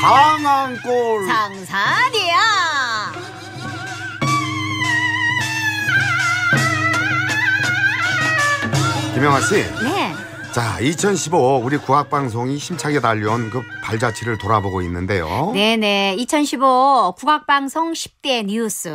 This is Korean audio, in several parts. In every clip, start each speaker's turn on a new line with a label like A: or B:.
A: 상한골
B: 상사리야
A: 김영아 씨. 네. 자, 2015 우리 국악 방송이 힘차게 달려온 그 발자취를 돌아보고 있는데요.
B: 네네. 2015 국악방송 10대 뉴스.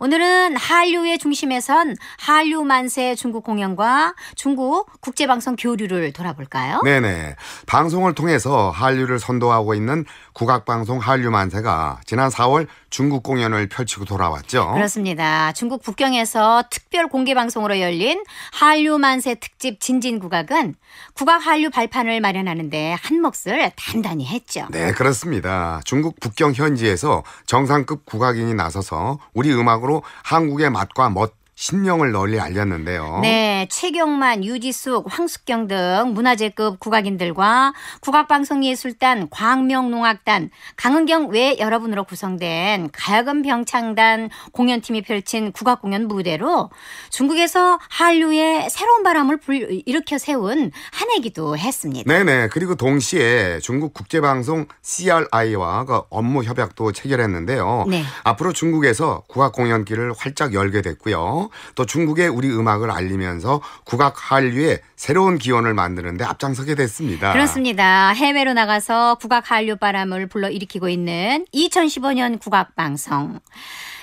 B: 오늘은 한류의 중심에선 한류 만세 중국 공연과 중국 국제방송 교류를 돌아볼까요?
A: 네네. 방송을 통해서 한류를 선도하고 있는 국악방송 한류 만세가 지난 4월 중국 공연을 펼치고 돌아왔죠.
B: 그렇습니다. 중국 북경에서 특별 공개 방송으로 열린 한류 만세 특집 진진 국악은 국악 한류 발판을 마련하는데 한 몫을 단 단단히 했죠. 네,
A: 그렇습니다. 중국 북경 현지에서 정상급 국악인이 나서서 우리 음악으로 한국의 맛과 멋 신령을 널리 알렸는데요.
B: 네, 최경만, 유지숙, 황숙경 등 문화재급 국악인들과 국악방송예술단, 광명농악단, 강은경 외 여러분으로 구성된 가야금 병창단 공연팀이 펼친 국악 공연 무대로 중국에서 한류의 새로운 바람을 불, 일으켜 세운 한 해기도 했습니다.
A: 네네, 그리고 동시에 중국 국제방송 CRI와 그 업무 협약도 체결했는데요. 네. 앞으로 중국에서 국악 공연기를 활짝 열게 됐고요. 또중국의 우리 음악을 알리면서 국악 한류의 새로운 기원을 만드는데 앞장서게 됐습니다.
B: 그렇습니다. 해외로 나가서 국악 한류 바람을 불러일으키고 있는 2015년 국악 방송.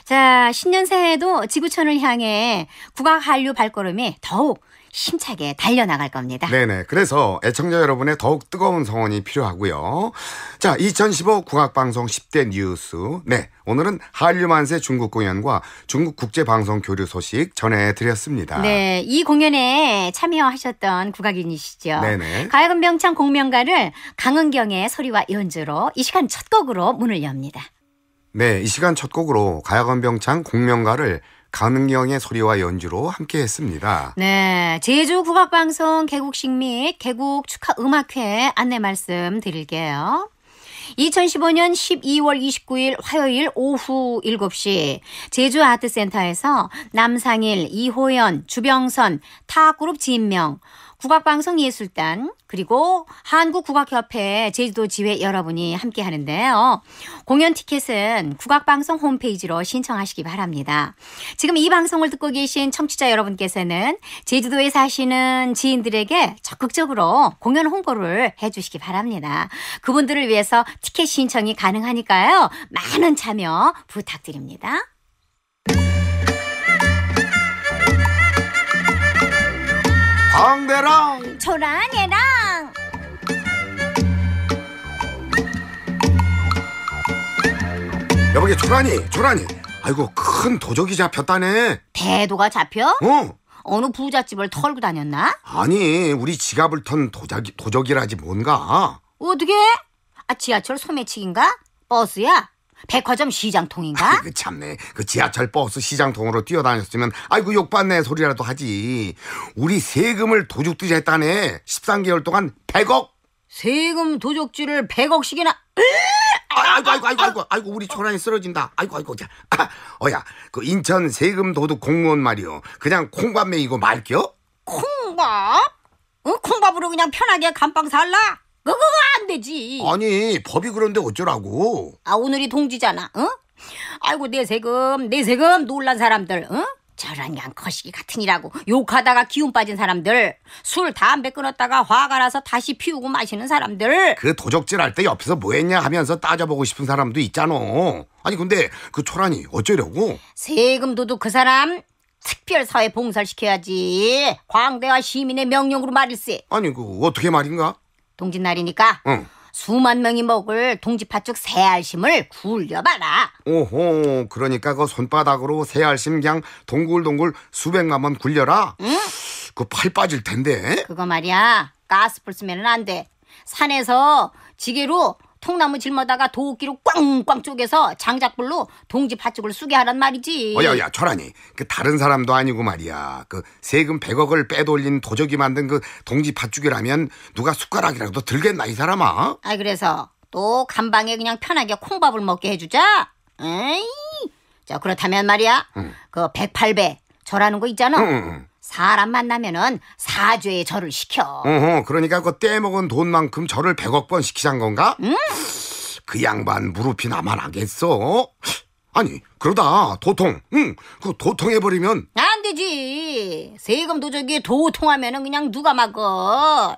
B: 자, 신년 새해에도 지구촌을 향해 국악 한류 발걸음이 더욱 힘차게 달려나갈 겁니다.
A: 네네. 그래서 애청자 여러분의 더욱 뜨거운 성원이 필요하고요. 자, 2015 국악방송 10대 뉴스. 네. 오늘은 한류만세 중국 공연과 중국 국제방송 교류 소식 전해드렸습니다.
B: 네. 이 공연에 참여하셨던 국악인이시죠. 네네. 가야금병창 공명가를 강은경의 소리와 연주로 이 시간 첫 곡으로 문을 엽니다.
A: 네, 이 시간 첫 곡으로 가야금병창 공명가를 강은영의 소리와 연주로 함께 했습니다.
B: 네. 제주 국악방송 개국식 및 개국 축하 음악회 안내 말씀 드릴게요. 2015년 12월 29일 화요일 오후 7시 제주 아트센터에서 남상일, 이호연, 주병선, 타그룹 지인명, 국악방송예술단 그리고 한국국악협회 제주도 지회 여러분이 함께 하는데요. 공연 티켓은 국악방송 홈페이지로 신청하시기 바랍니다. 지금 이 방송을 듣고 계신 청취자 여러분께서는 제주도에 사시는 지인들에게 적극적으로 공연 홍보를 해주시기 바랍니다. 그분들을 위해서 티켓 신청이 가능하니까요. 많은 참여 부탁드립니다. 앙대랑 초란 얘랑
A: 여보게 초란이 초란이 아이고 큰 도적이 잡혔다네 대도가 잡혀? 어
B: 어느 부잣집을 털고 다녔나?
A: 아니 우리 지갑을 턴 도자기, 도적이라지 뭔가
B: 어떻게? 아 지하철 소매치기인가? 버스야? 백화점 시장통인가? 그
A: 참네. 그 지하철 버스 시장통으로 뛰어다녔으면 아이고 욕받네 소리라도 하지. 우리 세금을 도둑질자 했다네. 13개월 동안 100억. 세금 도둑질을 100억씩이나. 아, 아이고 아이고 아이고 아이고 아이고 우리 초란이 쓰러진다. 아이고 아이고 자. 아, 어야 그 인천 세금 도둑 공무원 말이요. 그냥 콩밥 메이고 말겨?
B: 콩밥? 어, 콩밥으로 그냥 편하게 감방 살라? 그거 가안 되지.
A: 아니 법이 그런데 어쩌라고?
B: 아 오늘이 동지잖아. 응? 어? 아이고 내 세금 내 세금 놀란 사람들. 응? 어? 저런 양 거시기 같은니라고 욕하다가 기운 빠진 사람들 술 담배 끊었다가 화가 나서 다시 피우고 마시는 사람들
A: 그 도적질 할때 옆에서 뭐했냐 하면서 따져보고 싶은 사람도 있잖아 아니 근데 그 초란이 어쩌려고
B: 세금 도둑 그 사람 특별사회 봉사를 시켜야지 광대와 시민의 명령으로 말일세
A: 아니 그 어떻게 말인가
B: 동짓날이니까 응. 수만 명이 먹을 동지팥죽 새 알심을 굴려봐라.
A: 오호, 그러니까 그 손바닥으로 새 알심 그냥 동글동글 수백만 번 굴려라. 응? 그 팔 빠질 텐데.
B: 그거 말이야. 가스 불쓰면안 돼. 산에서 지게로 통나무 짊어다가 도끼로 꽝꽝 쪼개서 장작불로 동지 팥죽을 쑥게 하란 말이지. 어야야 철하니
A: 그 다른 사람도 아니고 말이야 그 세금 100억을 빼돌린 도적이 만든 그 동지 팥죽이라면 누가 숟가락이라도 들겠나 이 사람아?
B: 아 그래서 또 간방에 그냥 편하게 콩밥을 먹게 해주자. 에이. 자 그렇다면 말이야 응. 그 108배 저라는 거 있잖아. 응, 응. 사람 만나면은 사죄의 절을 시켜.
A: 어허, 그러니까 그 떼먹은 돈만큼 절을 1억번 시키잔 건가? 응? 그 양반 무릎이 나만 하겠어? 아니, 그러다 도통, 응, 그 도통해버리면.
B: 안 되지. 세금 도저기 도통하면은 그냥 누가 막어.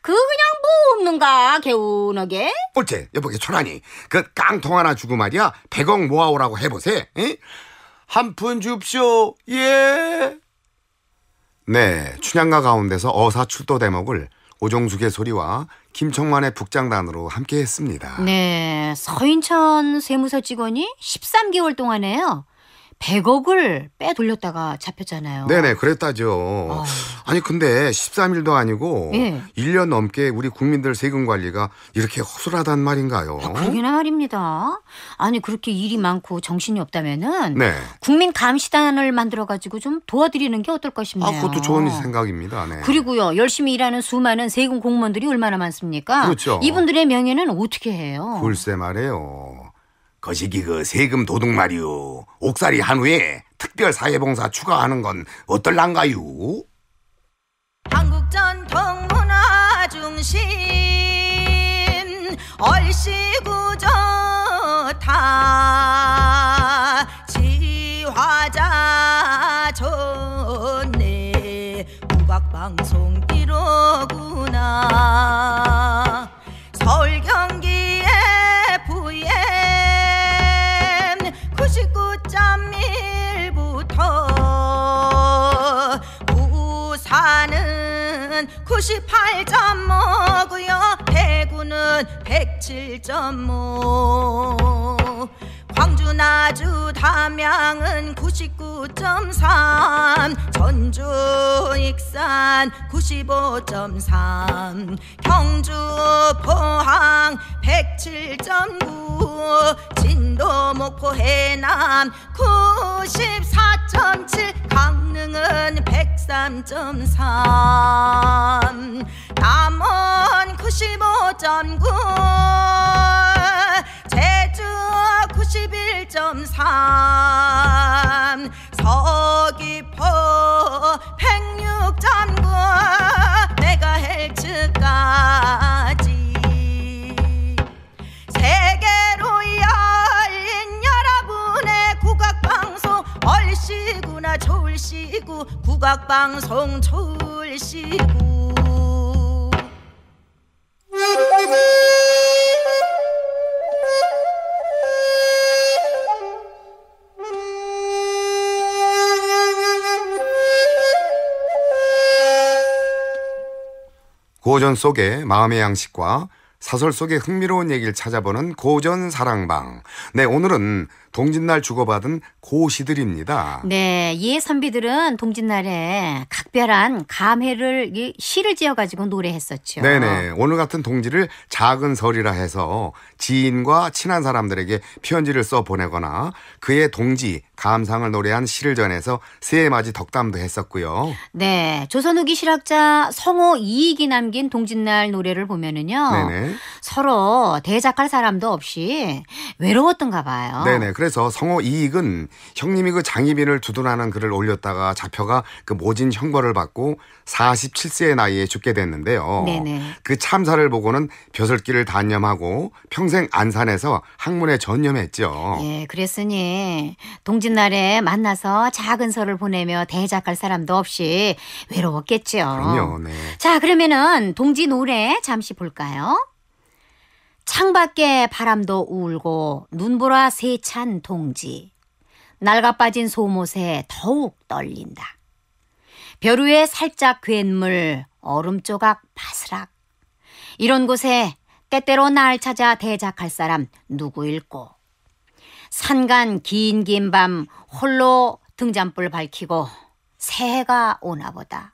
B: 그 그냥 뭐 없는가 개운하게
A: 어째 여보게 초라니 그 깡통 하나 주고 말이야 1억 모아오라고 해보세 한푼 줍쇼 예 네, 춘향가 가운데서 어사출도 대목을 오종숙의 소리와 김청만의 북장단으로 함께 했습니다.
B: 네, 서인천 세무서 직원이 13개월 동안에요. 100억을 빼돌렸다가 잡혔잖아요.
A: 네네, 그랬다죠. 어. 아니, 근데 13일도 아니고 예. 1년 넘게 우리 국민들 세금 관리가 이렇게 허술하단 말인가요? 아, 그러기
B: 말입니다. 아니, 그렇게 일이 많고 정신이 없다면은 네. 국민 감시단을 만들어가지고 좀 도와드리는 게 어떨 것입니다. 아, 그것도 좋은
A: 생각입니다. 네.
B: 그리고요, 열심히 일하는 수많은 세금 공무원들이 얼마나 많습니까? 그렇죠. 이분들의 명예는 어떻게 해요?
A: 글쎄 말이요 거시기 그 세금 도둑 말이오 옥살이 한 후에 특별 사회봉사 추가하는 건 어떨랑가요?
C: 한국 전통 문화 중심 얼씨구 좋다 지화자 좋네 국악방송 1호구나 98.5고요 대구는 107.5 나주 담양은 99.3 전주 익산 95.3 경주 포항 107.9 진도 목포 해남 94.7 강릉은 103.3 남원 95.9제 51.3 서귀포 106.9내가헬츠까지 세계로 열린 여러분의 국악방송 얼씨구나 졸시구 국악방송 졸시구
A: 고전 속의 마음의 양식과 사설 속의 흥미로운 얘기를 찾아보는 고전 사랑방. 네, 오늘은 동짓날 주고받은 고시들입니다.
B: 네, 예 선비들은 동짓날에 각별한 감회를 시를 지어가지고 노래했었죠. 네네,
A: 오늘 같은 동지를 작은 설이라 해서 지인과 친한 사람들에게 편지를 써 보내거나 그의 동지 감상을 노래한 시를 전해서 새해 맞이 덕담도 했었고요.
B: 네, 조선 후기 실학자 성호 이익이 남긴 동짓날 노래를 보면은요. 네네. 서로 대작할 사람도 없이 외로웠던가 봐요. 네네.
A: 그래서 성호 이익은 형님이 그 장희빈을 두둔하는 글을 올렸다가 잡혀가 그 모진 형벌을 받고 47세의 나이에 죽게 됐는데요. 네네. 그 참사를 보고는 벼슬길을 단념하고 평생 안산에서 학문에 전념했죠.
B: 예, 그랬으니 동짓 늦은 날에 만나서 작은 서를 보내며 대작할 사람도 없이 외로웠겠죠. 그럼요. 네. 자, 그러면은 동지 노래 잠시 볼까요? 창밖에 바람도 울고 눈보라 세찬 동지. 날가 빠진 소못에 더욱 떨린다. 벼 위에 살짝 괴물 얼음 조각 바스락. 이런 곳에 때때로 날 찾아 대작할 사람 누구일꼬. 산간 긴긴밤 홀로 등잔불 밝히고 새해가 오나 보다.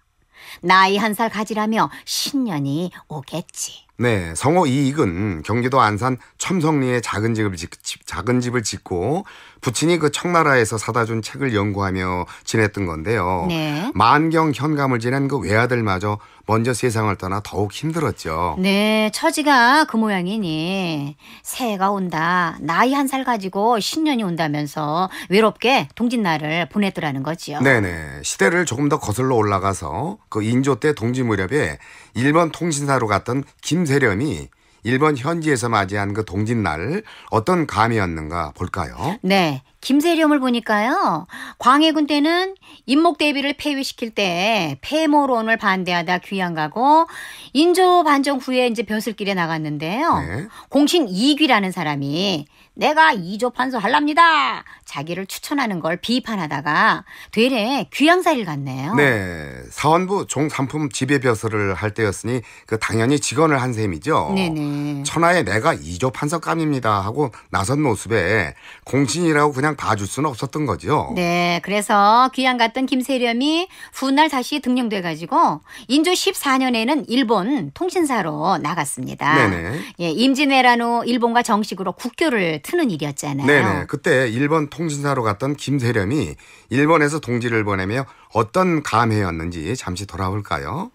B: 나이 한 살 가지라며 신년이 오겠지.
A: 네, 성호 이익은 경기도 안산 첨성리에 작은 집을, 짓, 작은 집을 짓고 부친이 그 청나라에서 사다 준 책을 연구하며 지냈던 건데요. 네. 만경 현감을 지낸 그 외아들마저 먼저 세상을 떠나 더욱 힘들었죠.
B: 네, 처지가 그 모양이니 새해가 온다. 나이 한 살 가지고 신년이 온다면서 외롭게 동짓날을 보냈더라는 거지요.
A: 네네. 시대를 조금 더 거슬러 올라가서 그 인조 때 동지 무렵에 일본 통신사로 갔던 김세렴이 일본 현지에서 맞이한 그 동짓날 어떤 감이었는가 볼까요?
B: 네. 김세렴을 보니까요. 광해군 때는 임목 대비를 폐위시킬 때 폐모론을 반대하다 귀양 가고 인조 반정 후에 이제 벼슬길에 나갔는데요. 네. 공신 이귀라는 사람이 내가 이조 판서 할랍니다. 자기를 추천하는 걸 비판하다가 되레 귀양사이를 갔네요.
A: 네. 사원부 종산품 지배벼슬을 할 때였으니 그 당연히 직원을 한 셈이죠. 네네. 천하에 내가 이조 판석감입니다 하고 나선 모습에 공신이라고 그냥 봐줄 수는 없었던 거죠.
B: 네. 그래서 귀양 갔던 김세렴이 훗날 다시 등용돼 가지고 인조 14년에는 일본 통신사로 나갔습니다. 네네. 예, 임진왜란 후 일본과 정식으로 국교를 트는 일이었잖아요. 네네.
A: 그때 일본 통신사로 갔던 김세련이 일본에서 동지를 보내며 어떤 감회였는지 잠시 돌아올까요?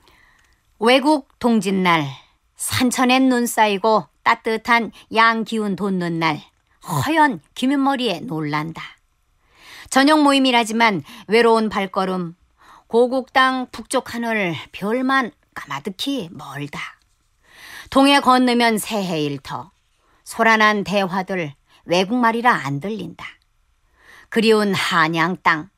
B: 외국 동짓날 산천엔 눈 쌓이고 따뜻한 양 기운 돋는 날 허연 기밑머리에 놀란다. 저녁 모임이라지만 외로운 발걸음 고국 당 북쪽 하늘 별만 까마득히 멀다. 동해 건너면 새해 일터 소란한 대화들 외국말이라 안 들린다. 그리운 한양 땅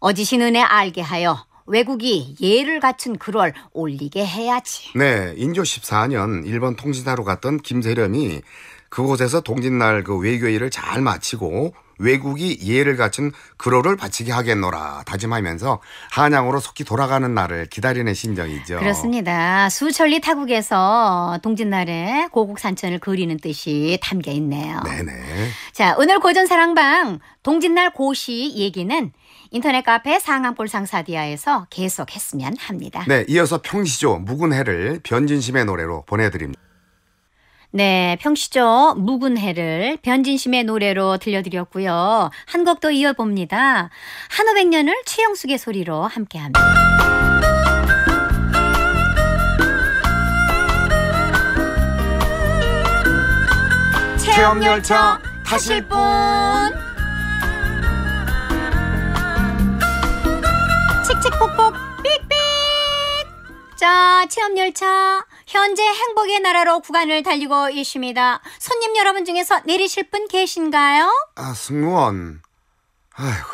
B: 어지신 은혜 알게 하여 외국이 예를 갖춘 그럴 올리게 해야지.
A: 네, 인조 14년 일본 통신사로 갔던 김세련이 그곳에서 동짓날 그 외교일을 잘 마치고 외국이 예를 갖춘 그로를 바치게 하겠노라 다짐하면서 한양으로 속히 돌아가는 날을 기다리는 심정이죠.
B: 그렇습니다. 수천리 타국에서 동짓날에 고국 산천을 그리는 뜻이 담겨 있네요. 네네. 자 오늘 고전 사랑방 동짓날 고시 얘기는 인터넷 카페 상암골 상사디아에서 계속했으면 합니다. 네,
A: 이어서 평시조 묵은 해를 변진심의 노래로 보내드립니다.
B: 네, 평시죠 묵은 해를 변진심의 노래로 들려드렸고요. 한곡더 이어봅니다. 한오백년을 최영숙의 소리로 함께합니다. 체험열차 타실 분 칙칙폭폭 삑삑 자 체험열차 현재 행복의 나라로 구간을 달리고 있습니다. 손님 여러분 중에서 내리실 분 계신가요?
A: 아, 승무원. 아이고,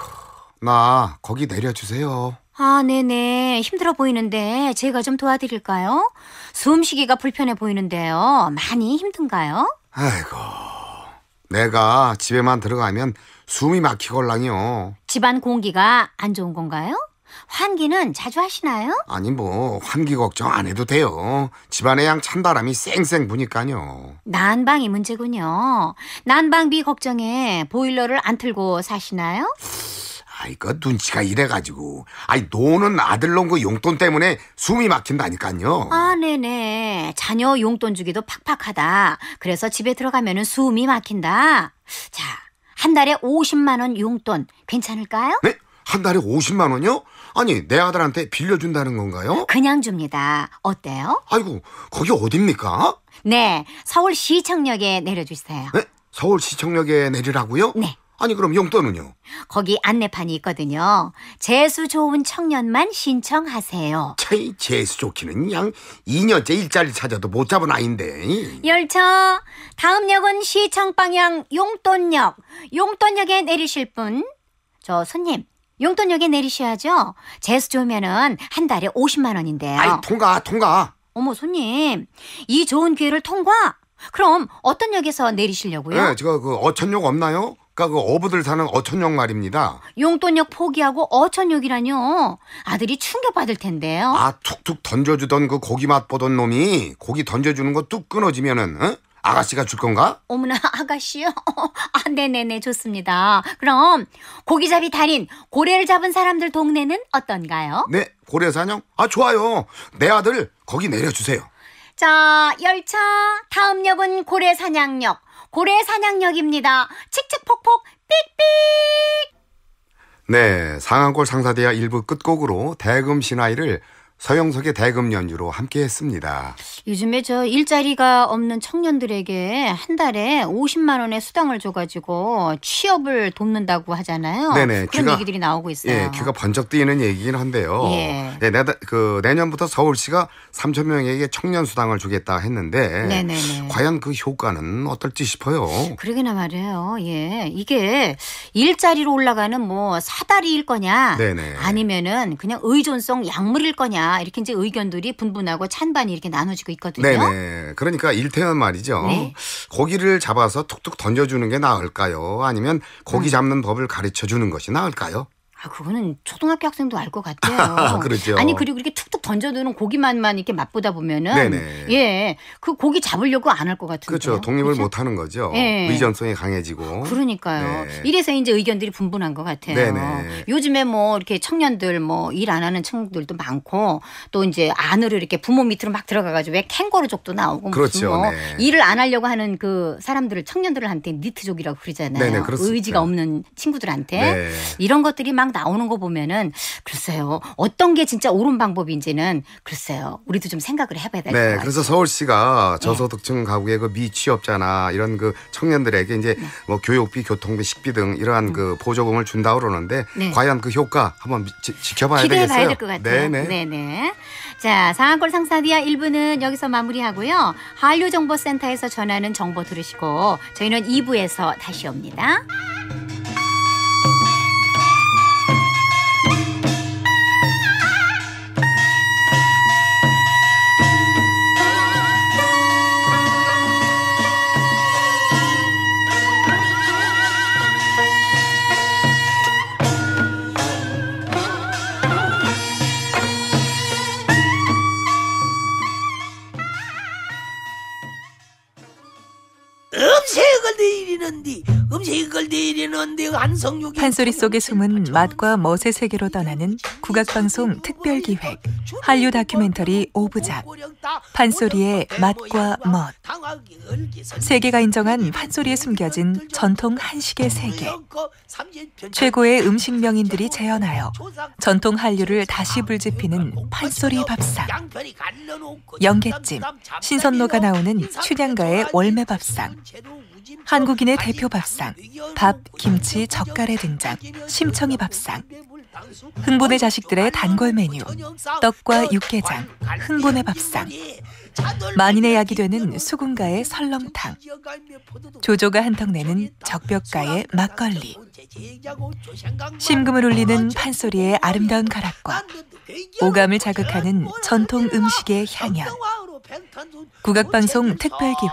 A: 나 거기 내려주세요.
B: 아, 네네. 힘들어 보이는데 제가 좀 도와드릴까요? 숨쉬기가 불편해 보이는데요. 많이 힘든가요?
A: 아이고, 내가 집에만 들어가면 숨이 막히걸랑요.
B: 집안 공기가 안 좋은 건가요? 환기는 자주 하시나요?
A: 아니 뭐 환기 걱정 안 해도 돼요. 집안의 양 찬바람이 쌩쌩 부니까요.
B: 난방이 문제군요. 난방비 걱정에 보일러를 안 틀고 사시나요?
A: 아이거 그 눈치가 이래가지고 아이 노는 아들 놈그 용돈 때문에 숨이 막힌다니까요.
B: 아 네네 자녀 용돈 주기도 팍팍하다. 그래서 집에 들어가면 숨이 막힌다. 자한 달에 50만 원 용돈 괜찮을까요?
A: 네? 한 달에 50만 원요? 아니 내 아들한테 빌려준다는 건가요? 그냥 줍니다. 어때요? 아이고 거기 어딥니까?
B: 네, 서울시청역에 내려주세요.
A: 네? 서울시청역에 내리라고요? 네. 아니 그럼 용돈은요?
B: 거기 안내판이 있거든요. 재수 좋은 청년만 신청하세요.
A: 차이 재수 좋기는 양 2년째 일자리 찾아도 못 잡은 아인데.
B: 열차 다음 역은 시청 방향 용돈역. 용돈역에 내리실 분. 저 손님 용돈 역에 내리셔야죠. 재수 좋으면은 한 달에 50만 원인데요. 아이
A: 통과 통과.
B: 어머 손님 이 좋은 기회를 통과. 그럼 어떤 역에서 내리시려고요? 네, 예,
A: 제가 그 어천역 없나요? 그러니까 그 어부들 사는 어천역 말입니다.
B: 용돈역 포기하고 어천역이라뇨. 아들이 충격받을 텐데요.
A: 아 툭툭 던져주던 그 고기 맛 보던 놈이 고기 던져주는 거 뚝 끊어지면은 어? 아가씨가 줄 건가?
B: 어머나 아가씨요? 아 네네네 좋습니다. 그럼 고기잡이 달인 고래를 잡은 사람들 동네는 어떤가요?
A: 네 고래 사냥? 아 좋아요. 내 아들 거기 내려주세요.
B: 자 열차 다음 역은 고래 사냥역 고래 사냥역입니다. 칙칙폭폭 삑삑.
A: 네, 상한골 상사대야 일부 끝곡으로 대금 신하이를 서영석의 대금 연주로 함께 했습니다.
B: 요즘에 저 일자리가 없는 청년들에게 한 달에 50만 원의 수당을 줘가지고 취업을 돕는다고 하잖아요. 네네. 그런 귀가, 얘기들이 나오고 있어요. 예, 귀가
A: 번쩍 뜨는 얘기긴 한데요. 예. 예 네, 내, 그, 내년부터 서울시가 3천 명에게 청년 수당을 주겠다 했는데 네네네. 과연 그 효과는 어떨지 싶어요.
B: 그러게나 말이에요. 예, 이게 일자리로 올라가는 뭐 사다리일 거냐 네네. 아니면은 그냥 의존성 약물일 거냐 이렇게 이제 의견들이 분분하고 찬반이 이렇게 나눠지고 있거든요.
A: 네네. 그러니까 일태면 말이죠. 네. 고기를 잡아서 툭툭 던져주는 게 나을까요? 아니면 고기 음. 잡는 법을 가르쳐 주는 것이 나을까요?
B: 아, 그거는 초등학교 학생도 알 것
A: 같아요. 그렇죠. 아니, 그리고
B: 이렇게 툭툭 던져두는 고기만만 이렇게 맛보다 보면은. 네네. 예. 그 고기 잡으려고 안 할 것 같은데. 그렇죠. 독립을 그렇죠? 못
A: 하는 거죠. 예. 의존성이 강해지고.
B: 그러니까요. 네. 이래서 이제 의견들이 분분한 것 같아요. 네네. 요즘에 뭐 이렇게 청년들 뭐 일 안 하는 청년들도 많고 또 이제 안으로 이렇게 부모 밑으로 막 들어가가지고 왜 캥거루족도 나오고. 그렇죠. 뭐 네. 일을 안 하려고 하는 그 사람들을 청년들한테 니트족이라고 그러잖아요. 네네, 의지가 없는 친구들한테. 네. 이런 것들이 막 나오는 거 보면은 글쎄요. 어떤 게 진짜 옳은 방법인지는 글쎄요. 우리도 좀 생각을 해봐야 될것 네, 같아요. 그래서
A: 서울시가 네. 저소득층 네. 가구의 그 미취업자나 이런 그 청년들에게 이제 네. 뭐 교육비, 교통비, 식비 등 이러한 음. 그 보조금을 준다 그러는데 네. 과연 그 효과 한번 지, 지켜봐야 기대해 되겠어요. 기대해 봐야 될 것 같아요. 네네. 네.
B: 네네. 자, 상한골 상사디아 1부는 여기서 마무리하고요. 한류정보센터에서 전하는 정보 들으시고 저희는 2부에서 다시 옵니다.
D: 이걸 내리는데 안성육이 판소리 속에 숨은 맛과 멋의 세계로 떠나는 국악방송 특별기획 한류 다큐멘터리 5부작 판소리의 맛과 멋 세계가 인정한 판소리에 숨겨진 전통 한식의 세계 최고의 음식 명인들이 재현하여 전통 한류를 다시 불지히는 판소리 밥상 영계찜 신선로가 나오는 춘향가의 월매밥상 한국인의 대표 밥상, 밥, 김치, 젓갈의 등장, 심청이 밥상, 흥분의 자식들의 단골 메뉴, 떡과 육개장, 흥분의 밥상, 만인의 약이 되는 수군가의 설렁탕, 조조가 한턱 내는 적벽가의 막걸리, 심금을 울리는 판소리의 아름다운 가락과 오감을 자극하는 전통 음식의 향연, 국악방송 특별기획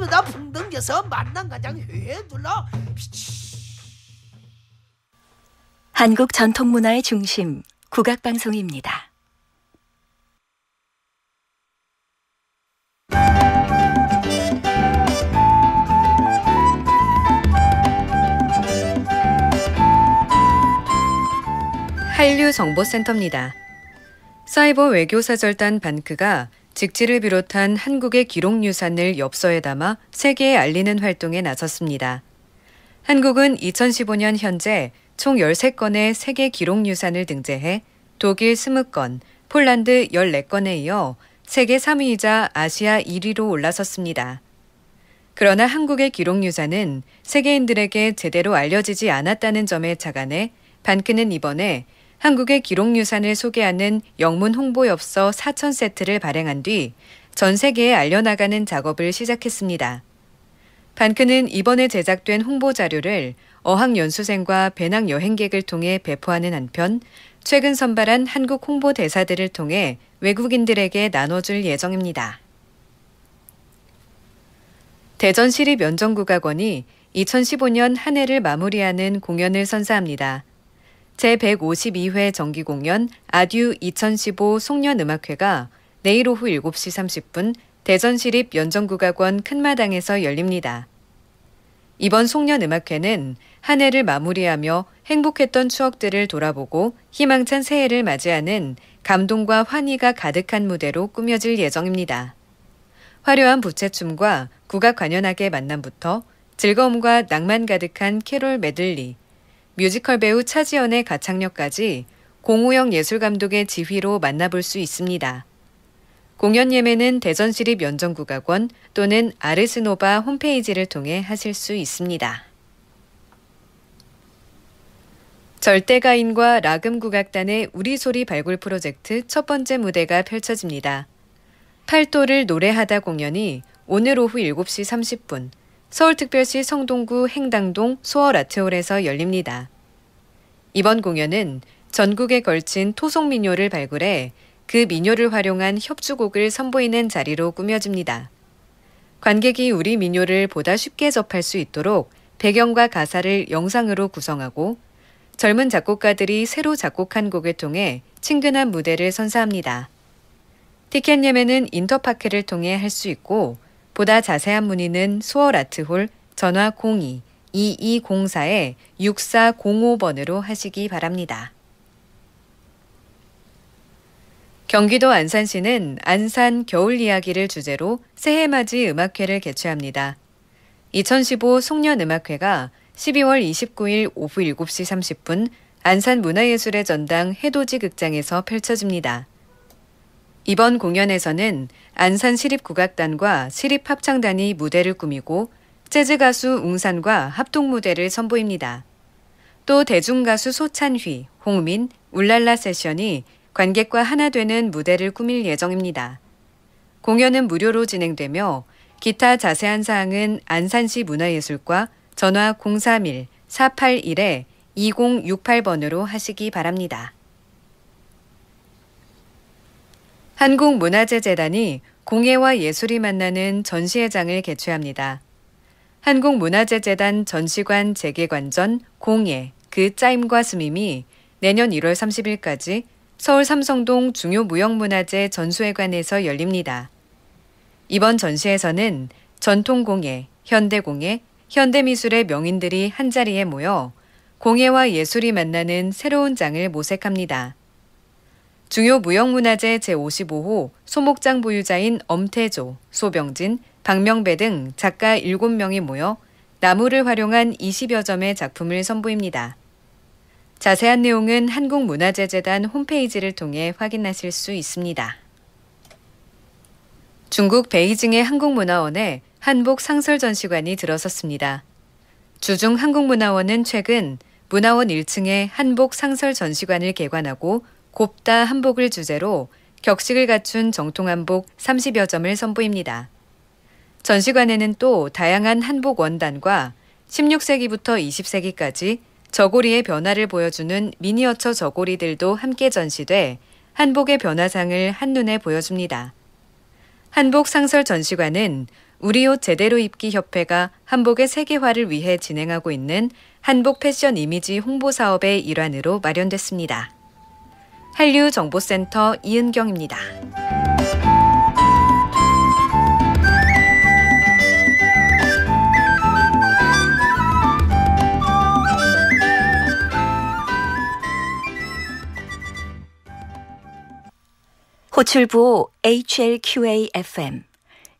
D: 씹어다 풍 넘겨서 만난 가장 휘에 둘러 한국 전통문화의 중심 국악방송입니다.
E: 한류정보센터입니다. 사이버 외교사절단 반크가 직지를 비롯한 한국의 기록 유산을 엽서에 담아 세계에 알리는 활동에 나섰습니다. 한국은 2015년 현재 총 13건의 세계 기록 유산을 등재해 독일 20건, 폴란드 14건에 이어 세계 3위이자 아시아 1위로 올라섰습니다. 그러나 한국의 기록 유산은 세계인들에게 제대로 알려지지 않았다는 점에 착안해 반크는 이번에 한국의 기록 유산을 소개하는 영문 홍보엽서 4천 세트를 발행한 뒤 전 세계에 알려나가는 작업을 시작했습니다. 반크는 이번에 제작된 홍보 자료를 어학연수생과 배낭 여행객을 통해 배포하는 한편 최근 선발한 한국 홍보 대사들을 통해 외국인들에게 나눠줄 예정입니다. 대전시립 연정국악원이 2015년 한 해를 마무리하는 공연을 선사합니다. 제152회 정기공연 아듀 2015 송년음악회가 내일 오후 7시 30분 대전시립 연정국악원 큰마당에서 열립니다. 이번 송년음악회는 한 해를 마무리하며 행복했던 추억들을 돌아보고 희망찬 새해를 맞이하는 감동과 환희가 가득한 무대로 꾸며질 예정입니다. 화려한 부채춤과 국악 관현악의 만남부터 즐거움과 낭만 가득한 캐롤 메들리, 뮤지컬 배우 차지연의 가창력까지 공우영 예술감독의 지휘로 만나볼 수 있습니다. 공연 예매는 대전시립 연정국악원 또는 아르스노바 홈페이지를 통해 하실 수 있습니다. 절대가인과 라금국악단의 우리 소리 발굴 프로젝트 첫 번째 무대가 펼쳐집니다. 팔도를 노래하다 공연이 오늘 오후 7시 30분 서울특별시 성동구 행당동 소월아트홀에서 열립니다. 이번 공연은 전국에 걸친 토속민요를 발굴해 그 민요를 활용한 협주곡을 선보이는 자리로 꾸며집니다. 관객이 우리 민요를 보다 쉽게 접할 수 있도록 배경과 가사를 영상으로 구성하고 젊은 작곡가들이 새로 작곡한 곡을 통해 친근한 무대를 선사합니다. 티켓 예매는 인터파크를 통해 할 수 있고 보다 자세한 문의는 수월아트홀 전화 02-2204-6405번으로 하시기 바랍니다. 경기도 안산시는 안산 겨울 이야기를 주제로 새해맞이 음악회를 개최합니다. 2015 송년음악회가 12월 29일 오후 7시 30분 안산문화예술의 전당 해돋이 극장에서 펼쳐집니다. 이번 공연에서는 안산 시립국악단과 시립합창단이 무대를 꾸미고 재즈 가수 웅산과 합동 무대를 선보입니다. 또 대중 가수 소찬휘, 홍민, 울랄라 세션이 관객과 하나 되는 무대를 꾸밀 예정입니다. 공연은 무료로 진행되며 기타 자세한 사항은 안산시 문화예술과 전화 031-481-2068번으로 하시기 바랍니다. 한국문화재재단이 공예와 예술이 만나는 전시회장을 개최합니다. 한국문화재재단 전시관 재개관전 공예 그 짜임과 스밈이 내년 1월 30일까지 서울 삼성동 중요무형문화재 전수회관에서 열립니다. 이번 전시에서는 전통공예, 현대공예, 현대미술의 명인들이 한자리에 모여 공예와 예술이 만나는 새로운 장을 모색합니다. 중요 무형문화재 제55호 소목장 보유자인 엄태조, 소병진, 박명배 등 작가 7명이 모여 나무를 활용한 20여 점의 작품을 선보입니다. 자세한 내용은 한국문화재재단 홈페이지를 통해 확인하실 수 있습니다. 중국 베이징의 한국문화원에 한복 상설 전시관이 들어섰습니다. 주중 한국문화원은 최근 문화원 1층에 한복 상설 전시관을 개관하고 곱다 한복을 주제로 격식을 갖춘 정통 한복 30여 점을 선보입니다. 전시관에는 또 다양한 한복 원단과 16세기부터 20세기까지 저고리의 변화를 보여주는 미니어처 저고리들도 함께 전시돼 한복의 변화상을 한눈에 보여줍니다. 한복 상설 전시관은 우리 옷 제대로 입기 협회가 한복의 세계화를 위해 진행하고 있는 한복 패션 이미지 홍보 사업의 일환으로 마련됐습니다. 한류정보센터 이은경입니다.
D: 호출부 HLQAFM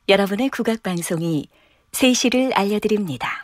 D: 여러분의 국악방송이 3시를 알려드립니다.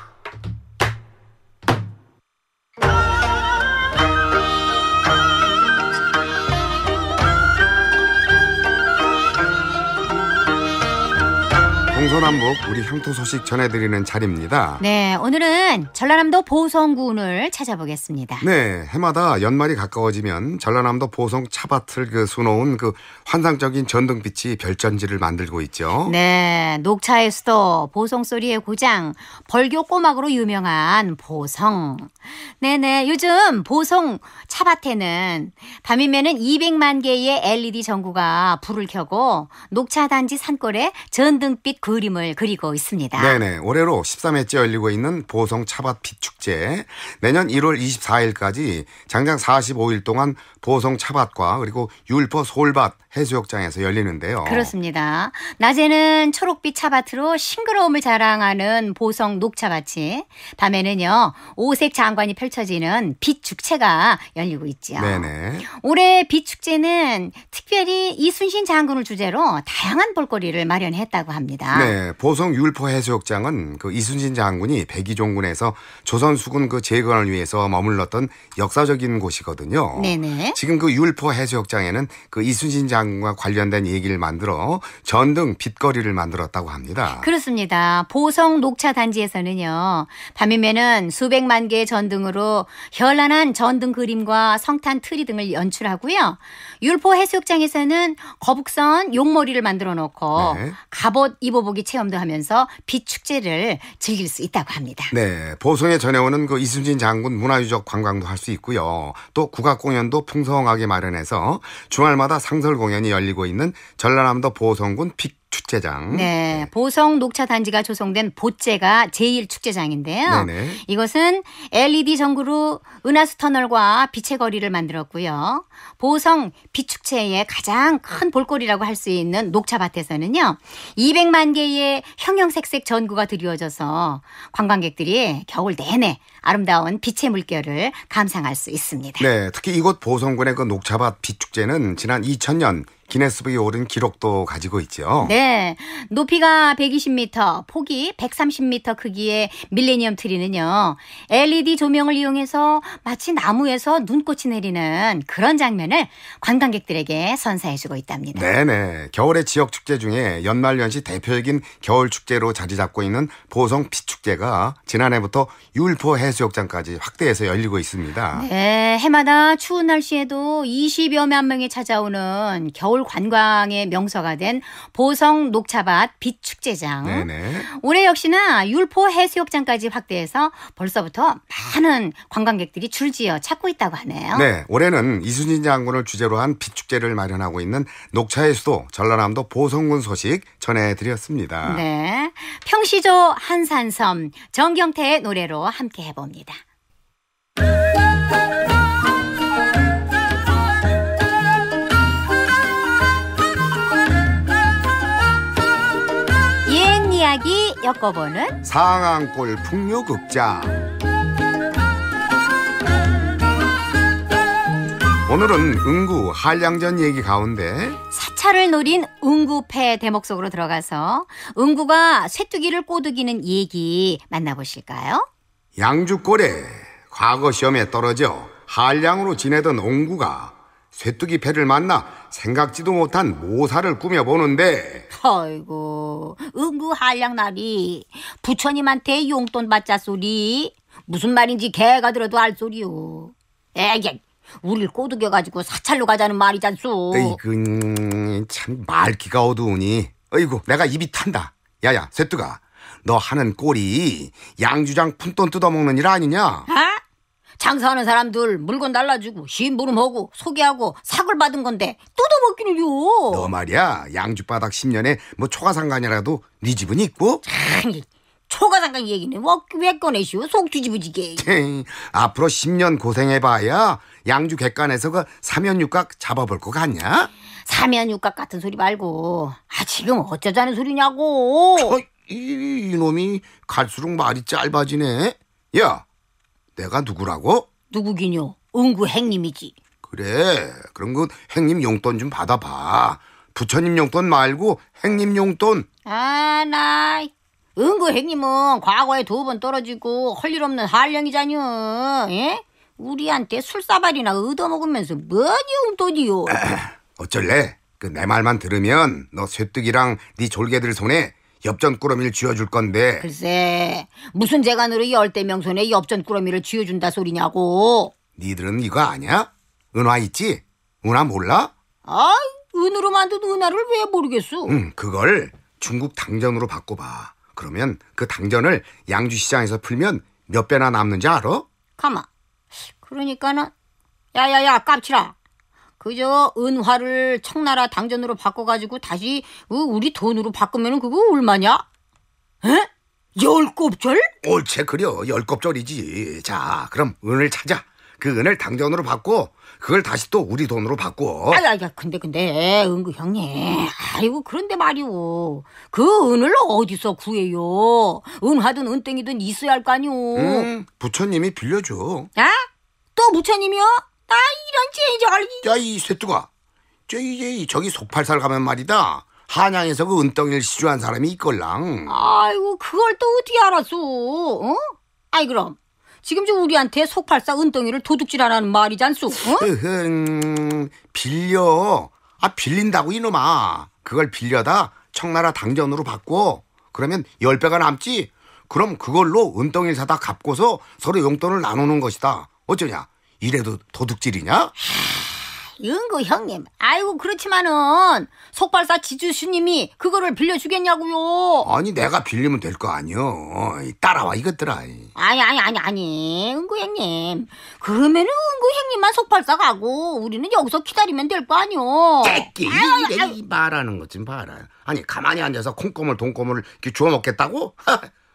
A: 전남북 우리 향토 소식 전해드리는 자리입니다.
B: 네, 오늘은 전라남도 보성군을 찾아보겠습니다.
A: 네, 해마다 연말이 가까워지면 전라남도 보성 차밭을 그 수놓은 그 환상적인 전등빛이 별전지를 만들고 있죠.
B: 네, 녹차의 수도, 보성 소리의 고장, 벌교 꼬막으로 유명한 보성. 네네, 네, 요즘 보성 차밭에는 밤이면은 200만 개의 LED 전구가 불을 켜고 녹차 단지 산골에 전등빛 그 그림을 그리고 있습니다. 네네.
A: 올해로 13회째 열리고 있는 보성 차밭 빛축제. 내년 1월 24일까지 장장 45일 동안 보성 차밭과 그리고 율포 솔밭 해수욕장에서 열리는데요.
B: 그렇습니다. 낮에는 초록빛 차밭으로 싱그러움을 자랑하는 보성 녹차밭이 밤에는요 오색 장관이 펼쳐지는 빛 축제가 열리고 있죠 네네. 올해 빛 축제는 특별히 이순신 장군을 주제로 다양한 볼거리를 마련했다고 합니다. 네,
A: 보성 율포 해수욕장은 그 이순신 장군이 백이종군에서 조선 수군 그 재건을 위해서 머물렀던 역사적인 곳이거든요. 네네. 지금 그 율포 해수욕장에는 그 이순신 장군 양과 관련된 얘기를 만들어 전등 빛거리를 만들었다고 합니다.
B: 그렇습니다. 보성 녹차 단지에서는요. 밤이면은 수백만 개의 전등으로 현란한 전등 그림과 성탄 트리 등을 연출하고요. 율포 해수욕장에서는 거북선 용머리를 만들어 놓고 네. 갑옷 입어보기 체험도 하면서 빛 축제를 즐길 수 있다고 합니다.
A: 네. 보성에 전해오는 그이순진 장군 문화유적 관광도 할 수 있고요. 또 국악 공연도 풍성하게 마련해서 주말마다 상설 공연 공연이 열리고 있는 전라남도 보성군 빅 축제장. 네,
B: 네, 보성 녹차 단지가 조성된 보째가 제1축제장인데요. 네네. 이것은 LED 전구로 은하수 터널과 빛의 거리를 만들었고요. 보성 비축제의 가장 큰 볼거리라고 할 수 있는 녹차밭에서는요. 200만 개의 형형색색 전구가 드리워져서 관광객들이 겨울 내내 아름다운 빛의 물결을 감상할 수 있습니다.
A: 네, 특히 이곳 보성군의 그 녹차밭 비축제는 지난 2000년 기네스북에 오른 기록도 가지고 있죠.
B: 네. 높이가 120m, 폭이 130m 크기의 밀레니엄 트리는요. LED 조명을 이용해서 마치 나무에서 눈꽃이 내리는 그런 장면을 관광객들에게 선사해 주고 있답니다.
A: 네네. 겨울의 지역 축제 중에 연말연시 대표적인 겨울 축제로 자리 잡고 있는 보성 피축제가 지난해부터 율포 해수욕장까지 확대해서 열리고 있습니다.
B: 네. 해마다 추운 날씨에도 2 0여 명이 찾아오는 겨울 서울 관광의 명소가 된 보성 녹차밭 빛축제장. 네네. 올해 역시나 율포 해수욕장까지 확대해서 벌써부터 많은 관광객들이 줄지어 찾고 있다고 하네요. 네,
A: 올해는 이순신 장군을 주제로 한 빛축제를 마련하고 있는 녹차의 수도 전라남도 보성군 소식 전해드렸습니다.
B: 네, 평시조 한산섬 정경태의 노래로 함께 해봅니다. 겪어보는
A: 상안골 풍류극장 오늘은 응구 한량전 얘기 가운데
B: 사찰을 노린 응구패 대목 속으로 들어가서 응구가 쇠뚜기를 꼬드기는 얘기 만나보실까요?
A: 양주골에 과거 시험에 떨어져 한량으로 지내던 응구가 쇠뚜기 배를 만나 생각지도 못한 모사를 꾸며보는데
B: 아이고 응구 한량나비 부처님한테 용돈 받자 소리 무슨 말인지 개가 들어도 알 소리요 에게 우릴 꼬드겨 가지고 사찰로 가자는 말이잖소
A: 에이그참말귀가 음, 어두우니 어이구 내가 입이 탄다 야야 쇠뚜가 너 하는 꼴이 양주장 푼돈 뜯어먹는 일 아니냐
B: 아? 장사하는 사람들 물건 달라주고 시인부름하고 소개하고 사골 받은 건데
A: 뜯어먹기는요. 너 말이야 양주바닥 10년에 뭐 초가상관이라도 네 집은 있고? 아니
B: 초가상관 얘기는 뭐왜 꺼내시오 속 뒤집어지게.
A: 앞으로 10년 고생해봐야 양주 객관에서 그 삼연육각 잡아볼 거 같냐?
B: 삼연육각 같은 소리 말고 아 지금 어쩌자는 소리냐고. 저,
A: 이, 이놈이 갈수록 말이 짧아지네. 야 내가 누구라고? 누구긴요? 응구 행님이지. 그래. 그런건 그 행님 용돈 좀 받아봐. 부처님 용돈 말고 행님 용돈.
B: 아, 나. 이 응구 행님은 과거에 두 번 떨어지고 할 일 없는 한령이잖여 예? 우리한테 술사발이나 얻어먹으면서 뭐니 용돈이요?
A: 어쩔래? 그 내 말만 들으면 너쇠뚝이랑네 졸개들 손에 엽전 꾸러미를 쥐어줄 건데
B: 글쎄 무슨 재간으로 열대 명손에 엽전 꾸러미를 쥐어준다
A: 소리냐고 니들은 이거 아냐? 은화 있지? 은화 몰라?
B: 아 은으로 만든 은화를 왜 모르겠어 응
A: 그걸 중국 당전으로 바꿔봐 그러면 그 당전을 양주시장에서 풀면 몇 배나 남는지 알아?
B: 가마 그러니까는 야야야 깜치라 그저 은화를 청나라 당전으로 바꿔가지고 다시 그 우리 돈으로 바꾸면 그거 얼마냐?
A: 에? 열 곱절? 옳지 그려 열 곱절이지 자 그럼 은을 찾아 그 은을 당전으로 바꿔 그걸 다시 또 우리 돈으로 바꿔 아야 야 근데
B: 근데 은구 형님 아이고 그런데 말이오 그 은을 어디서 구해요 은화든 은땡이든 있어야 할 거 아니오 음,
A: 부처님이 빌려줘
B: 아? 또 부처님이요? 아 이런 제절.
A: 야이 쇠뚱아, 저 이제 저기 속팔살 가면 말이다. 한양에서 그 은덩이를 시주한 사람이 있걸랑.
B: 아이고 그걸 또 어떻게 알았어? 어? 아이 그럼 지금 저 우리한테 속팔사 은덩이를 도둑질하라는 말이잖소. 어? 흐흠,
A: 음, 빌려. 아 빌린다고 이놈아. 그걸 빌려다 청나라 당전으로 바꿔 그러면 열 배가 남지. 그럼 그걸로 은덩이를 사다 갚고서 서로 용돈을 나누는 것이다. 어쩌냐? 이래도 도둑질이냐?
B: 응구 형님, 아이고 그렇지만은 속발사 지주수님이 그거를 빌려주겠냐고요.
A: 아니 내가 빌리면 될 거 아니요. 따라와 이것들아. 아니
B: 아니 아니 아니, 은구 형님. 그러면은 응구 형님만 속발사 가고 우리는 여기서 기다리면 될 거 아니요.
A: 새끼, 아아이 말하는 것 좀 봐라. 아니 가만히 앉아서 콩고물 돈고물을 주워 먹겠다고?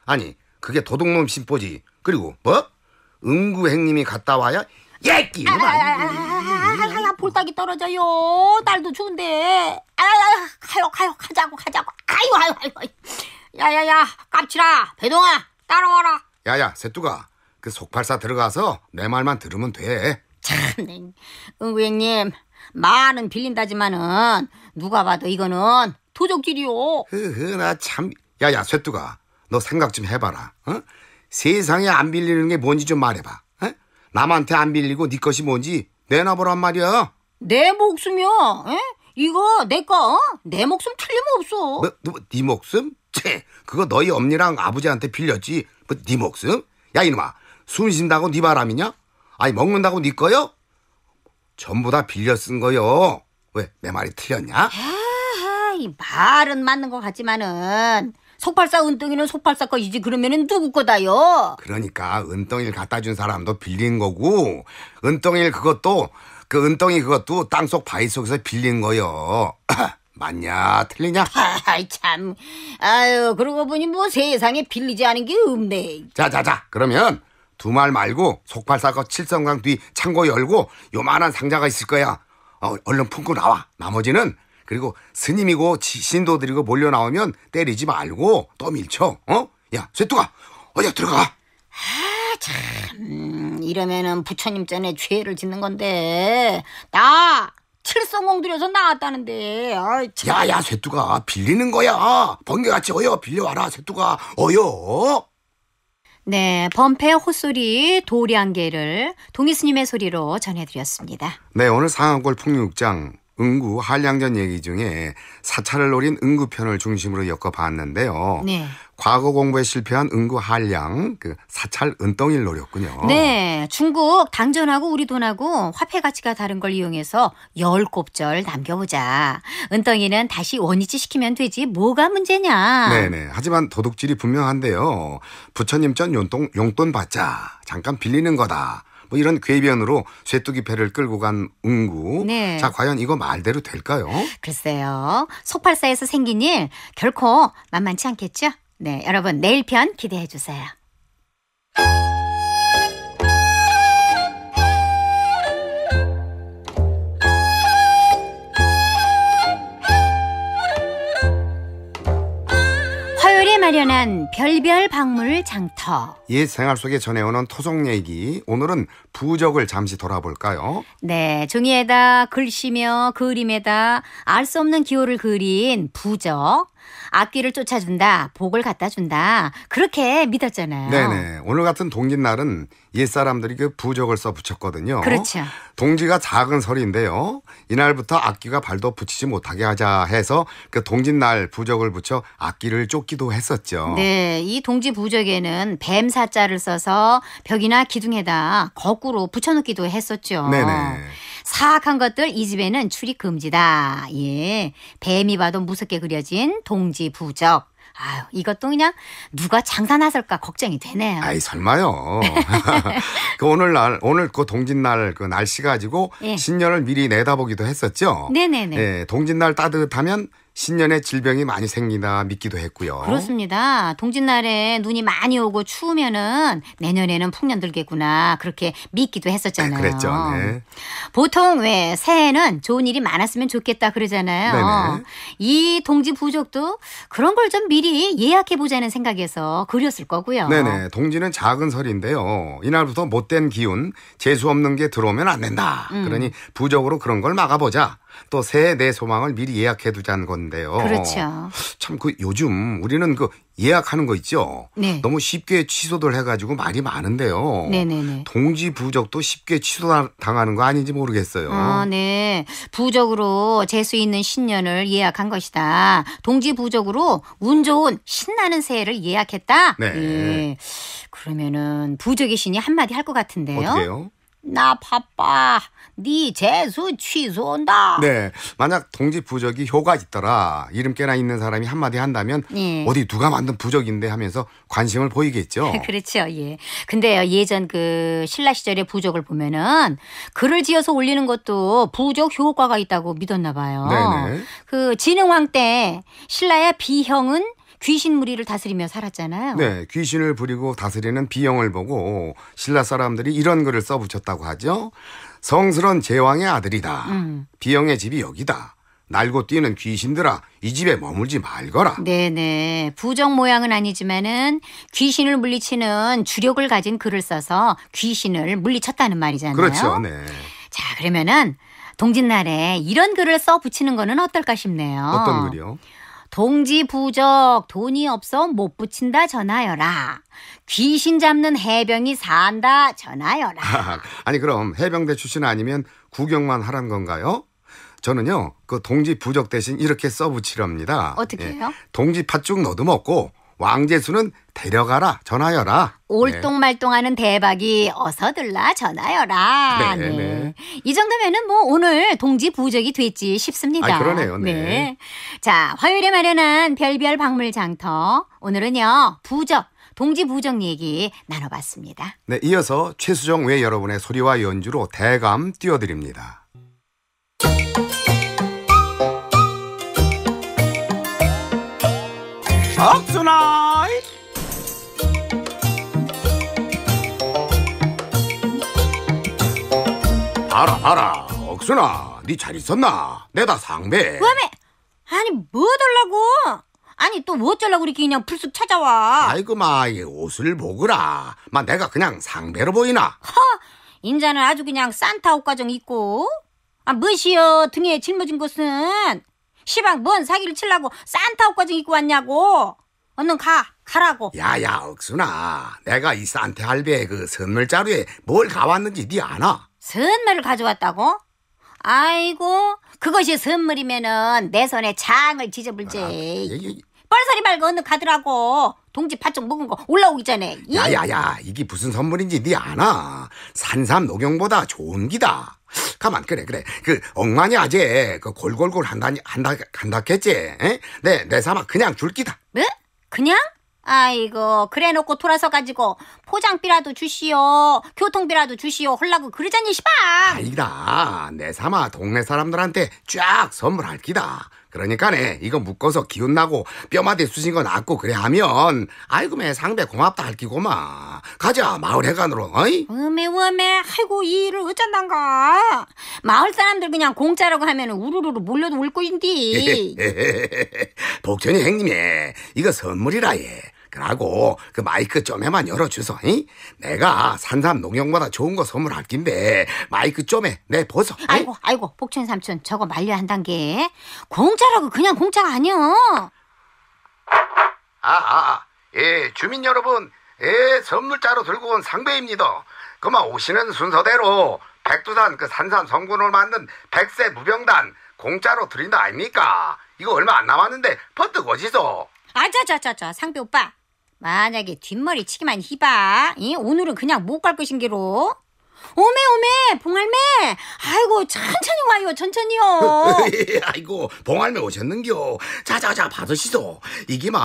A: 아니 그게 도둑놈 심보지. 그리고 뭐? 응구 형님이 갔다 와야 예끼.
B: 아야야야 볼딱이 떨어져요. 날도 추운데. 아야야 아, 아, 가요 가요 가자고 가자고. 아유 아유 아유. 야야야 깝치라 배동아 따라와라.
A: 야야 새뚜가 그 속팔사 들어가서 내 말만 들으면 돼. 참네.
B: 은구형님 말은 빌린다지만은 누가 봐도 이거는 도적질이요.
A: 흐흐 나 참. 야야 새뚜가 너 생각 좀 해봐라. 어? 세상에 안 빌리는 게 뭔지 좀 말해봐. 남한테 안 빌리고 네 것이 뭔지 내놔보란 말이야.
B: 내 목숨이야. 에? 이거 내 거. 어? 내 목숨 틀림없어.
A: 뭐, 너, 뭐, 네 목숨? 채 그거 너희 엄니랑 아버지한테 빌렸지. 뭐, 네 목숨? 야 이놈아 숨 쉰다고 네 바람이냐? 아니 먹는다고 네 거요? 전부 다 빌려 쓴 거요. 왜내 말이 틀렸냐?
B: 아, 이 말은 맞는 것 같지만은 속팔사 은덩이는 속팔사 거이지 그러면은 누구 거다요?
A: 그러니까 은덩이를 갖다 준 사람도 빌린 거고 은덩이를 그것도 그 은덩이 그것도 땅속 바위 속에서 빌린 거요. 맞냐 틀리냐?
B: 아이 참 아유 그러고 보니 뭐 세상에 빌리지 않은 게 없네
A: 자자자 그러면 두 말 말고 속팔사거 칠성강 뒤 창고 열고 요만한 상자가 있을 거야 어, 얼른 품고 나와 나머지는 그리고 스님이고 지, 신도들이고 몰려 나오면 때리지 말고 떠밀쳐. 어? 야, 쇠뚜가 어디야 들어가. 아, 참
B: 이러면은 부처님 전에 죄를 짓는 건데 나 칠성공 들여서 나왔다는데. 야,
A: 야, 쇠뚜가 빌리는 거야. 번개같이 어여 빌려와라, 쇠뚜가 어여.
B: 네, 범패 호소리 도량개를 동희 스님의 소리로 전해드렸습니다.
A: 네, 오늘 상암골 풍육장 류 응구 한량전 얘기 중에 사찰을 노린 응구편을 중심으로 엮어봤는데요. 네. 과거 공부에 실패한 응구 한량 그 사찰 은덩이를 노렸군요.
B: 네, 중국 당전하고 우리 돈하고 화폐 가치가 다른 걸 이용해서 열 곱절 남겨보자. 은덩이는 다시 원위치 시키면 되지 뭐가 문제냐. 네네.
A: 하지만 도둑질이 분명한데요. 부처님 전 용돈 용돈 받자 잠깐 빌리는 거다. 뭐 이런 궤변으로 쇠뚜기 배를 끌고 간 운구. 네. 자, 과연 이거 말대로 될까요? 글쎄요.
B: 소팔사에서 생긴 일
A: 결코 만만치 않겠죠?
B: 네, 여러분 내일 편 기대해 주세요. 마련한 별별 박물 장터.
A: 옛 생활 속에 전해오는 토속 얘기. 오늘은 부적을 잠시 돌아볼까요?
B: 네, 종이에다 글씨며 그림에다 알 수 없는 기호를 그린 부적. 악기를 쫓아준다, 복을 갖다 준다. 그렇게 믿었잖아요. 네네.
A: 오늘 같은 동짓 날은 옛사람들이 그 부적을 써 붙였거든요. 그렇죠. 동지가 작은 설인데요. 이날부터 악기가 발도 붙이지 못하게 하자 해서 그 동짓 날 부적을 붙여 악기를 쫓기도 했었죠.
B: 네. 이 동지 부적에는 뱀사자를 써서 벽이나 기둥에다 거꾸로 붙여놓기도 했었죠. 네네. 사악한 것들 이 집에는 출입 금지다. 예. 뱀이 봐도 무섭게 그려진 동지 부적. 아유, 이것도 그냥 누가 장사 나설까 걱정이 되네요. 아이,
A: 설마요. 그 오늘날, 오늘 그 동짓날 그 날씨 가지고 예. 신년을 미리 내다보기도 했었죠.
B: 네네네. 예,
A: 동짓날 따뜻하면 신년에 질병이 많이 생기나 믿기도 했고요.
B: 그렇습니다. 동짓날에 눈이 많이 오고 추우면은 내년에는 풍년 들겠구나 그렇게 믿기도 했었잖아요. 네, 그랬죠. 네. 보통 왜새해는 좋은 일이 많았으면 좋겠다 그러잖아요. 네네. 이 동지 부족도 그런 걸 좀 미리 예약해 보자는 생각에서 그렸을 거고요. 네네.
A: 동지는 작은 설인데요. 이날부터 못된 기운, 재수 없는 게 들어오면 안 된다. 음. 그러니 부적으로 그런 걸 막아보자. 또 새해 내 소망을 미리 예약해 두자는 건데요. 그렇죠. 참 그 요즘 우리는 그 예약하는 거 있죠. 네. 너무 쉽게 취소를 해가지고 말이 많은데요. 네네네. 동지 부적도 쉽게 취소 당하는 거 아닌지 모르겠어요. 아,
B: 네. 부적으로 재수 있는 신년을 예약한 것이다. 동지 부적으로 운 좋은 신나는 새해를 예약했다. 네. 예. 그러면은 부적의 신이 한마디 할 것 같은데요. 어떻게요? 나 바빠. 네 재수 취소한다.
A: 네. 만약 동지 부적이 효가 있더라. 이름께나 있는 사람이 한마디 한다면 예. 어디 누가 만든 부적인데 하면서 관심을 보이겠죠.
B: 그렇죠. 예. 근데요. 예전 그 신라 시절의 부적을 보면은 글을 지어서 올리는 것도 부적 효과가 있다고 믿었나 봐요. 네네. 그 진흥왕 때 신라의 비형은 귀신 무리를 다스리며 살았잖아요. 네,
A: 귀신을 부리고 다스리는 비영을 보고 신라 사람들이 이런 글을 써붙였다고 하죠. 성스런 제왕의 아들이다. 음. 비영의 집이 여기다. 날고 뛰는 귀신들아 이 집에 머물지 말거라.
B: 네네 네. 부정 모양은 아니지만은 귀신을 물리치는 주력을 가진 글을 써서 귀신을 물리쳤다는 말이잖아요. 그렇죠. 네. 자 그러면은 동짓날에 이런 글을 써 붙이는 거는 어떨까 싶네요. 어떤 글이요? 동지 부적 돈이 없어 못 붙인다 전하여라. 귀신 잡는 해병이 산다 전하여라.
A: 아, 아니 그럼 해병대 출신 아니면 구경만 하란 건가요? 저는요 그 동지 부적 대신 이렇게 써붙이랍니다. 어떻게요? 예, 동지 팥죽 너도 먹고 왕재수는 데려가라 전하여라.
B: 올똥말똥하는 대박이 어서 들라 전하여라. 네, 네. 네. 이 정도면은 뭐 오늘 동지 부적이 됐지 싶습니다. 아, 그러네요. 네. 네. 자 화요일에 마련한 별별 박물 장터 오늘은요 부적 동지 부적 얘기 나눠봤습니다.
A: 네, 이어서 최수정 외 여러분의 소리와 연주로 대감 띄워드립니다. 박수나이 알아 알아 억순아 네잘 있었나 내다 상배 왜매
B: 아니 뭐 달라고 아니 또뭐 어쩌려고 이렇게 그냥 불쑥 찾아와
A: 아이고 마이 옷을 보거라 마 내가 그냥 상대로 보이나 허
B: 인자는 아주 그냥 산타 옷가정 입고 아 뭐시여 등에 짊어진 것은 시방 뭔 사기를 치려고 산타 옷까지 입고 왔냐고. 얼른 가. 가라고. 야야
A: 억순아. 내가 이 산타 할배의 그 선물 자루에 뭘 가왔는지 네 아나?
B: 선물을 가져왔다고? 아이고 그것이 선물이면은 내 손에 장을 지져불지. 아, 그, 예, 예, 예. 뻘살이 말고 얼른 가더라고. 동지 팥죽 먹은 거 올라오기 전에. 야야야
A: 이게 무슨 선물인지 네 아나? 산삼 녹용보다 좋은 기다. 가만 그래 그래 그 엉망이 아재 그 골골골 한다 한다 한다겠지? 네내 사막 그냥 줄기다. 네? 그냥?
B: 아이고 그래놓고 돌아서 가지고 포장비라도 주시오 교통비라도 주시오 헐라고 그러자니 시방
A: 아이다 내 삼아 동네 사람들한테 쫙 선물할 기다 그러니까네 이거 묶어서 기운 나고 뼈마디 쑤신 거 낫고 그래 하면 아이고 매상대 고맙다 할 기고마 가자 마을 회관으로 어이
B: 음에 음에 아이고 이 일을 어쩐단가 마을 사람들 그냥 공짜라고 하면 우르르르 몰려도 울고 인디
A: 복천이 행님이 이거 선물이라 예 그러고 그 마이크 좀 해만 열어주소. 이? 내가 산삼 농약마다 좋은 거 선물할 낀데 마이크 좀해내 보소. 아이고 아이고 복천 삼촌 저거 말려 한단 계
B: 공짜라고 그냥 공짜가 아니여.
A: 아아 아. 예 주민 여러분 예 선물자로 들고 온 상배입니다. 그만 오시는 순서대로 백두산 그 산삼 성군을 만든 백세 무병단 공짜로 드린다 아닙니까? 이거 얼마 안 남았는데 버뜩 어지소.
B: 아자자자자 상배 오빠 만약에 뒷머리 치기만 희봐 이? 오늘은 그냥 못 갈것인게로 오메 오메 봉할매 아이고 천천히 와요 천천히요
A: 아이고 봉할매 오셨는겨 자자자 받으시소 이기마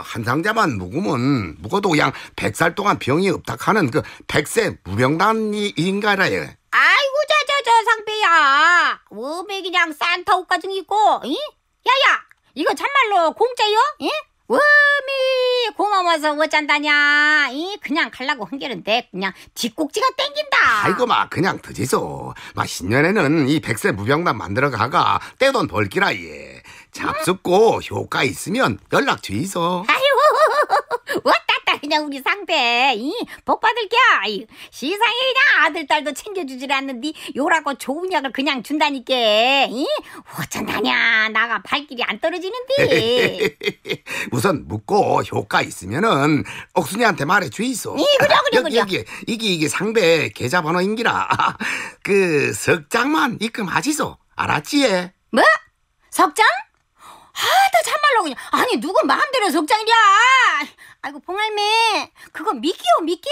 A: 한 상자만 묵으면 묵어도 그냥 백살 동안 병이 없다하는 그 백세 무병단이인가라요
B: 아이고 자자자 상배야 오메 그냥 산타 옷가정 입고 이? 야야 이거 참말로 공짜요? 예? 워미 고마워서 어쩐다냐 뭐 이 그냥 갈라고 한게는데 그냥 뒷꼭지가 땡긴다
A: 아이고 마 그냥 드지소 마 신년에는 이 백세 무병만 만들어 가가 떼돈 벌기라 예 잡숫고 효과 있으면 연락 주이소
B: 아유 왔다따 그냥 우리 상배 이? 복 받을겨 시상에 그냥 아들 딸도 챙겨주질 않는데 요라고 좋은 약을 그냥 준다니까 이? 어쩐다냐 나가 발길이 안 떨어지는디
A: 우선 묻고 효과 있으면은 옥순이한테 말해 주이소 이 그래 그래 그래 여기, 이게 이게 상대 계좌번호인기라 그 석장만 입금하지소 알았지 예?
B: 뭐? 석장? 아, 나 참말로 그냥 아니 누구 마음대로 석장이랴. 아이고 봉알매 그거 미끼요 미끼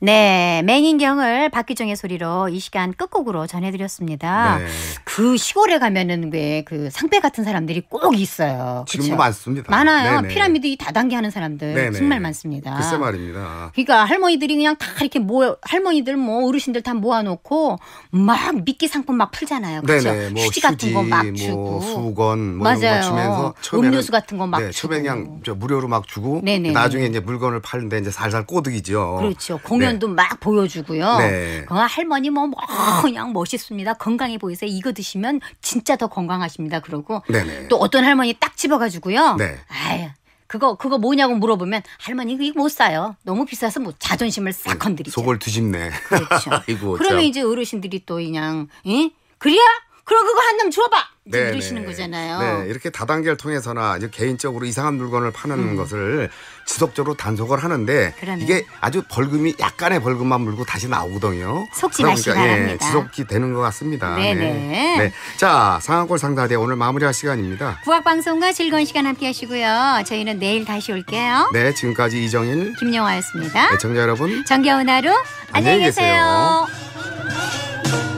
B: 네, 맹인경을 박기정의 소리로 이 시간 끝곡으로 전해드렸습니다. 네. 그 시골에 가면은 왜 그상패 같은 사람들이 꼭 있어요. 지금도 많습니다. 많아요. 네네. 피라미드 다단계 하는 사람들 네네. 정말 많습니다. 글쎄
A: 말입니다.
B: 그러니까 할머니들이 그냥 다 이렇게 모여 할머니들 뭐 어르신들 다 모아놓고 막 미끼 상품 막 풀잖아요. 그렇죠. 뭐 휴지 같은 거막 뭐 주고
A: 뭐 수건 뭐 맞아요. 음료수 같은 거막 네, 처음에 그냥 무료로 막 주고 네네 나중에 이제 물건을 팔는데 이제 살살 꼬드기죠.
B: 그렇죠. 공연 장면도 네. 막 보여주고요. 네. 어, 할머니 뭐, 뭐 그냥 멋있습니다. 건강해 보이세요. 이거 드시면 진짜 더 건강하십니다. 그러고 네네. 또 어떤 할머니 딱 집어가지고요. 네. 아 그거 그거 뭐냐고 물어보면 할머니 이거 못 사요. 너무 비싸서 뭐 자존심을 싹 네.
A: 건드리죠. 속을 뒤집네. 그렇죠. 아이고, 그러면 참. 이제
B: 어르신들이 또 그냥 응? 그래야 그럼 그거 한 놈 줘봐. 네, 이러시는 거잖아요. 네,
A: 이렇게 다단계를 통해서나 이제 개인적으로 이상한 물건을 파는 음. 것을 지속적으로 단속을 하는데 그러네. 이게 아주 벌금이 약간의 벌금만 물고 다시 나오거든요. 속지 그러니까, 예, 바랍니다. 예, 지속이 되는 것 같습니다. 네. 네네. 네. 네. 자, 상황골 상다대 오늘 마무리할 시간입니다.
B: 부학방송과 즐거운 시간 함께 하시고요. 저희는 내일 다시 올게요.
A: 네, 지금까지 이정일,
B: 김영화였습니다.
A: 애청자 여러분,
B: 정겨운 하루
A: 안녕히 계세요.
B: 계세요.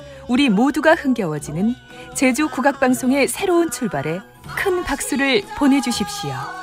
D: 우리 모두가 흥겨워지는
E: 제주 국악방송의 새로운 출발에 큰 박수를 보내주십시오.